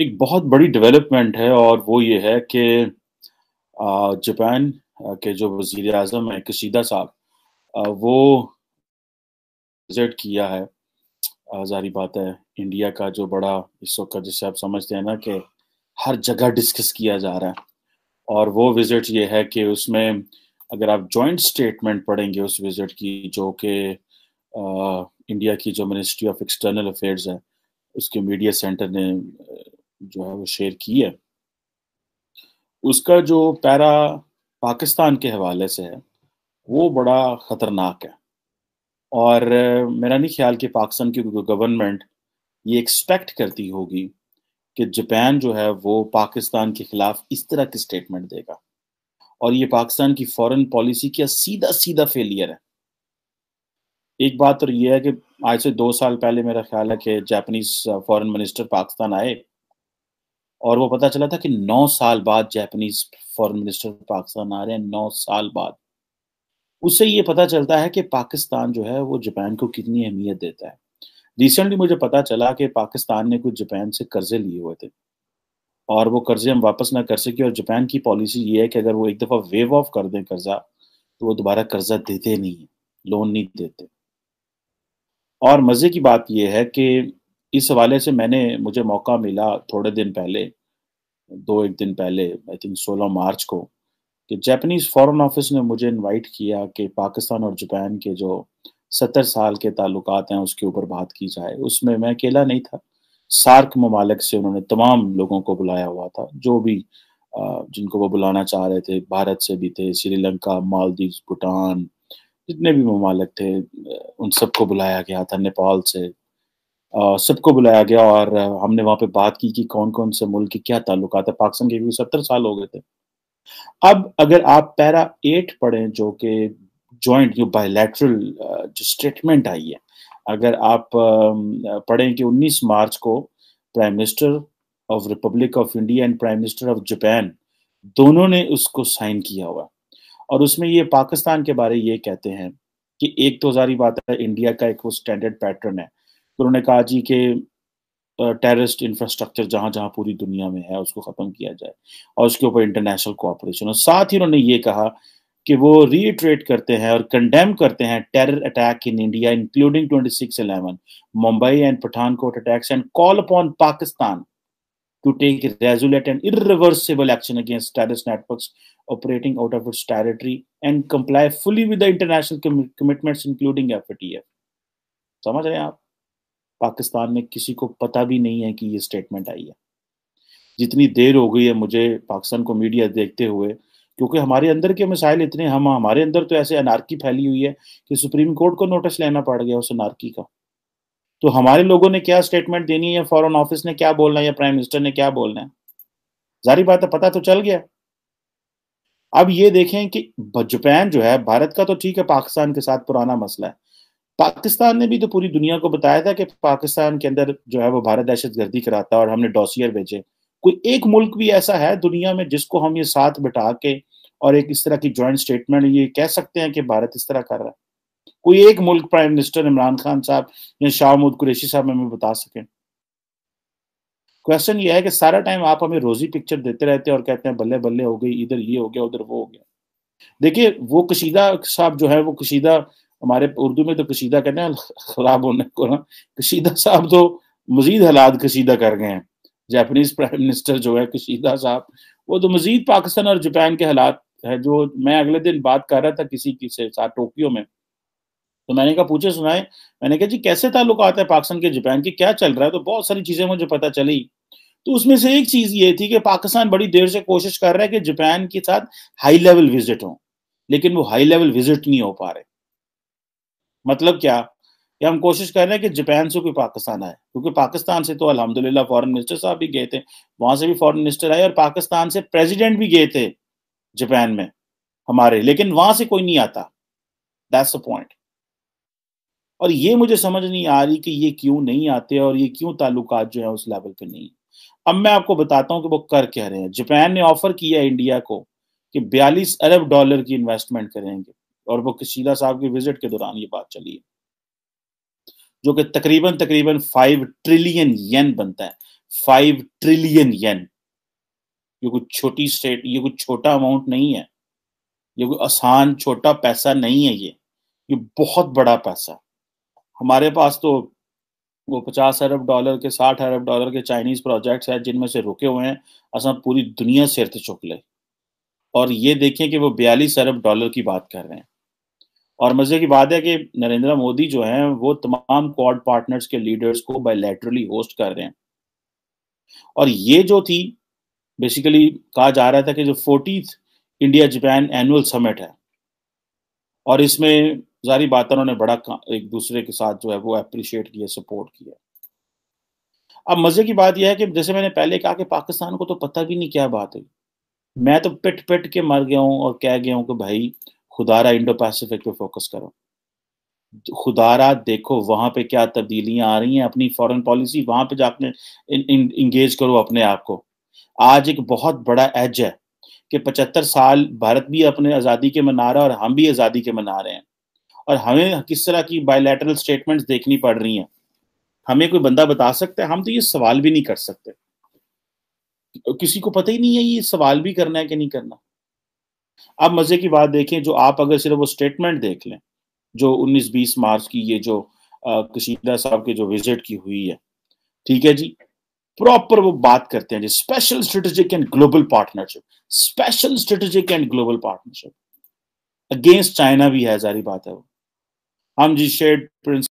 एक बहुत बड़ी डेवलपमेंट है और वो ये है कि जापान के जो वजीर अजम है कशीदा साहब वो विजिट किया है जारी बात है इंडिया का जो बड़ा इस वक्त जिसे आप समझते हैं ना कि हर जगह डिस्कस किया जा रहा है और वो विज़िट ये है कि उसमें अगर आप जॉइंट स्टेटमेंट पढ़ेंगे उस विज़िट की जो कि इंडिया की जो मिनिस्ट्री ऑफ एक्सटर्नल अफेयर्स है उसके मीडिया सेंटर ने जो है वो शेयर की है उसका जो पैरा पाकिस्तान के हवाले से है वो बड़ा ख़तरनाक है और मेरा नहीं ख्याल कि पाकिस्तान की गवर्नमेंट ये एक्सपेक्ट करती होगी कि जापान जो है वो पाकिस्तान के ख़िलाफ़ इस तरह की स्टेटमेंट देगा और ये पाकिस्तान की फॉरेन पॉलिसी का सीधा सीधा फेलियर है एक बात और तो यह है कि आज से दो साल पहले मेरा ख्याल है कि जापानीज फॉरेन मिनिस्टर पाकिस्तान आए और वो पता चला था कि नौ साल बाद जापानीज फॉरेन मिनिस्टर पाकिस्तान आ रहे हैं नौ साल बाद उससे ये पता चलता है कि पाकिस्तान जो है वो जापान को कितनी अहमियत देता है रिसेंटली मुझे पता चला कि पाकिस्तान ने कुछ जापान से कर्जे लिए हुए थे और वो कर्जे हम वापस ना कर सके और जापान की पॉलिसी ये है कि अगर वो एक दफ़ा वेव ऑफ कर दें कर्जा तो वो दोबारा कर्जा देते नहीं है लोन नहीं देते और मज़े की बात यह है कि इस हवाले से मैंने मुझे मौका मिला थोड़े दिन पहले दो एक दिन पहले आई थिंक 16 मार्च को कि जापानीज फॉरेन ऑफिस ने मुझे इनवाइट किया कि पाकिस्तान और जापान के जो सत्तर साल के ताल्लुक हैं उसके ऊपर बात की जाए उसमें मैं अकेला नहीं था सार्क ममालक से उन्होंने तमाम लोगों को बुलाया हुआ था जो भी जिनको वो बुलाना चाह रहे थे भारत से भी थे श्रीलंका मालदीव भूटान जितने भी ममालक थे उन सबको बुलाया गया था नेपाल से सबको बुलाया गया और हमने वहां पे बात की कि कौन कौन से मुल्क के क्या ताल्लुक है पाकिस्तान के क्योंकि सत्तर साल हो गए थे अब अगर आप पैरा एट पढ़ें जो कि ज्वाइंट जो बायोलैटरल जो स्टेटमेंट आई है अगर आप पढ़ें कि 19 मार्च को prime minister of republic of India and prime minister of Japan दोनों ने उसको साइन किया हुआ और उसमें ये पाकिस्तान के बारे ये कहते हैं कि एक तो जारी बात है इंडिया का एक वो स्टैंडर्ड पैटर्न है उन्होंने कहा जी के टेररिस्ट इंफ्रास्ट्रक्चर जहां जहां पूरी दुनिया में है उसको खत्म किया जाए और उसके ऊपर इंटरनेशनल कोऑपरेशन और साथ ही उन्होंने ये कहा कि वो रिट्रेट करते हैं और कंडेम करते हैं terror attack in India including twenty six eleven Mumbai and Pathankot attacks and call upon Pakistan to take resolute and irreversible action against terrorist network operating out of its territory and comply fully with international commitments including F समझ रहे हैं आप पाकिस्तान में किसी को पता भी नहीं है कि ये स्टेटमेंट आई है जितनी देर हो गई है मुझे पाकिस्तान को मीडिया देखते हुए क्योंकि हमारे अंदर के मिसाइल इतने हम हमारे अंदर तो ऐसे अनारकी फैली हुई है कि सुप्रीम कोर्ट को नोटिस लेना पड़ गया उस अनारकी का तो हमारे लोगों ने क्या स्टेटमेंट देनी है या फॉरेन ऑफिस ने क्या बोलना है या प्राइम मिनिस्टर ने क्या बोलना है जारी बात है पता तो चल गया अब ये देखें कि जापान जो है भारत का तो ठीक है पाकिस्तान के साथ पुराना मसला है पाकिस्तान ने भी तो पूरी दुनिया को बताया था कि पाकिस्तान के अंदर जो है वो भारत दहशत गर्दी कराता और हमने डॉसियर भेजे कोई एक मुल्क भी ऐसा है दुनिया में जिसको हम ये साथ बिठा के और एक इस तरह की ज्वाइंट स्टेटमेंट ये कह सकते हैं कि भारत इस तरह कर रहा है कोई एक मुल्क प्राइम मिनिस्टर इमरान खान साहब या शाह महमूद कुरेशी साहब हमें बता सकें क्वेश्चन ये है कि सारा टाइम आप हमें रोजी पिक्चर देते रहते हैं और कहते हैं बल्ले बल्ले हो गई इधर ये हो गया उधर वो हो गया देखिए वो कशीदा साहब जो है वो कशीदा हमारे उर्दू में तो कशीदा कहते हैं खराब होने को ना कशीदा साहब तो मजीद हालात कशीदा कर गए हैं जापानीज प्राइम मिनिस्टर जो है कशीदा साहब वो तो मजीद पाकिस्तान और जापान के हालात है जो मैं अगले दिन बात कर रहा था किसी से साथ टोक्यो में तो मैंने कहा पूछे सुनाए मैंने कहा जी कैसे ताल्लुक आता है पाकिस्तान के जापान के क्या चल रहा है तो बहुत सारी चीज़ें मुझे पता चली तो उसमें से एक चीज़ ये थी कि पाकिस्तान बड़ी देर से कोशिश कर रहा है कि जापान के साथ हाई लेवल विजिट हो लेकिन वो हाई लेवल विजिट नहीं हो पा रहे मतलब क्या कि हम कोशिश कर रहे हैं कि जापान से कोई पाकिस्तान आए क्योंकि पाकिस्तान से तो अल्हम्दुलिल्लाह फॉरेन मिनिस्टर साहब भी गए थे वहां से भी फॉरेन मिनिस्टर आए और पाकिस्तान से प्रेसिडेंट भी गए थे जापान में हमारे लेकिन वहां से कोई नहीं आता दैट्स द पॉइंट और ये मुझे समझ नहीं आ रही कि ये क्यों नहीं आते और ये क्यों ताल्लुक जो है उस लेवल पे नहीं अब मैं आपको बताता हूं कि वो कर क्या रहे हैं जापान ने ऑफर किया इंडिया को कि बयालीस अरब डॉलर की इन्वेस्टमेंट करेंगे और वो किसीदा साहब की विजिट के दौरान ये बात चली है जो कि तकरीबन तकरीबन फाइव ट्रिलियन येन बनता है फाइव ट्रिलियन येन ये कोई छोटी स्टेट ये कोई छोटा अमाउंट नहीं है ये कोई आसान छोटा पैसा नहीं है ये ये बहुत बड़ा पैसा हमारे पास तो वो पचास अरब डॉलर के साठ अरब डॉलर के चाइनीज प्रोजेक्ट्स हैं जिनमें से रुके हुए हैं असा पूरी दुनिया से अर्थ चुक ले और ये देखें कि वो बयालीस अरब डॉलर की बात कर रहे हैं और मजे की बात है कि नरेंद्र मोदी जो है वो तमाम क्वाड पार्टनर्स के लीडर्स को बायलैटरली होस्ट कर रहे हैं और ये जो थी बेसिकली कहा जा रहा था कि जो forty India Japan annual summit है और इसमें जारी बात उन्होंने बड़ा एक दूसरे के साथ जो है वो अप्रिशिएट किया सपोर्ट किया अब मजे की बात यह है कि जैसे मैंने पहले कहा कि पाकिस्तान को तो पता भी नहीं क्या बात है मैं तो पिट पिट के मर गया हूं और कह गया हूं कि भाई खुदारा इंडो पैसिफिक पे फोकस करो खुदारा देखो वहां पे क्या तब्दीलियां आ रही हैं अपनी फॉरेन पॉलिसी वहां पे जाकर इंगेज करो अपने आप को आज एक बहुत बड़ा एज है कि पचहत्तर साल भारत भी अपने आज़ादी के मना रहा है और हम भी आज़ादी के मना रहे हैं और हमें किस तरह की बायोलैटरल स्टेटमेंट्स देखनी पड़ रही हैं हमें कोई बंदा बता सकता है हम तो ये सवाल भी नहीं कर सकते किसी को पता ही नहीं है ये सवाल भी करना है कि नहीं करना अब मजे की बात देखें जो आप अगर सिर्फ वो स्टेटमेंट देख लें जो 19-20 मार्च की ये जो कशीदा साहब के जो विजिट की हुई है ठीक है जी प्रॉपर वो बात करते हैं जी special strategic and global partnership special strategic and global partnership against China भी है जारी बात है वो हम जी शेड प्रिंस